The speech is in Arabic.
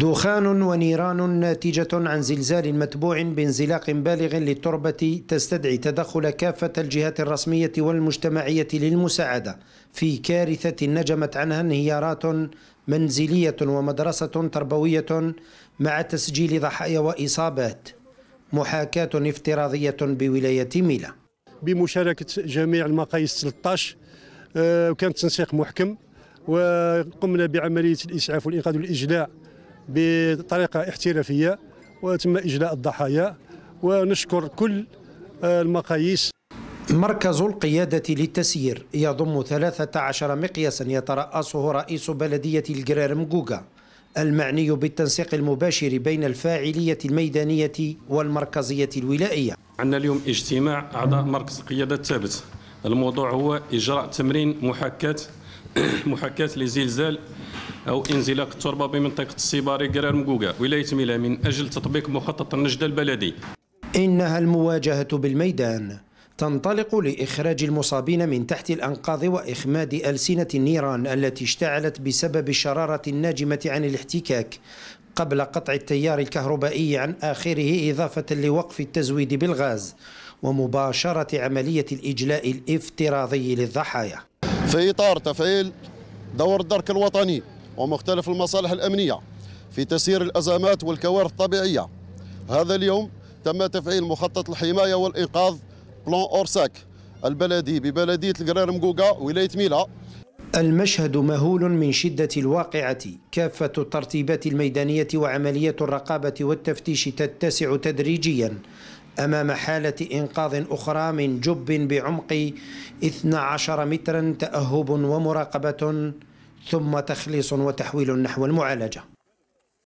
دخان ونيران ناتجة عن زلزال متبوع بانزلاق بالغ للتربة تستدعي تدخل كافة الجهات الرسمية والمجتمعية للمساعدة في كارثة نجمت عنها انهيارات منزلية ومدرسة تربوية مع تسجيل ضحايا وإصابات محاكاة افتراضية بولاية ميلا بمشاركة جميع المقاييس 13 آه، وكان تنسيق محكم وقمنا بعملية الإسعاف والإنقاذ والإجلاء بطريقه احترافيه وتم اجلاء الضحايا ونشكر كل آه، المقاييس مركز القيادة للتسيير يضم 13 مقياسا يترأسه رئيس بلدية الجرارم جوجا المعني بالتنسيق المباشر بين الفاعلية الميدانية والمركزية الولائية عندنا اليوم اجتماع أعضاء مركز القيادة الثابت الموضوع هو إجراء تمرين محاكاة محاكاة لزلزال أو انزلاق التربة بمنطقة السيباري قرار مقوقع ولاية ميلا من أجل تطبيق مخطط النجدة البلدي إنها المواجهة بالميدان تنطلق لإخراج المصابين من تحت الأنقاض وإخماد ألسنة النيران التي اشتعلت بسبب الشرارة الناجمة عن الاحتكاك قبل قطع التيار الكهربائي عن آخره إضافة لوقف التزويد بالغاز ومباشرة عملية الإجلاء الافتراضي للضحايا في إطار تفعيل دور الدرك الوطني ومختلف المصالح الأمنية في تسيير الأزمات والكوارث الطبيعية هذا اليوم تم تفعيل مخطط الحماية والإنقاذ بلان أورساك البلدي ببلدية القرار مقوقا ولاية ميلا المشهد مهول من شدة الواقعة كافة الترتيبات الميدانية وعملية الرقابة والتفتيش تتسع تدريجيا أمام حالة إنقاذ أخرى من جب بعمق 12 مترا تأهب ومراقبة ثم تخليص وتحويل نحو المعالجة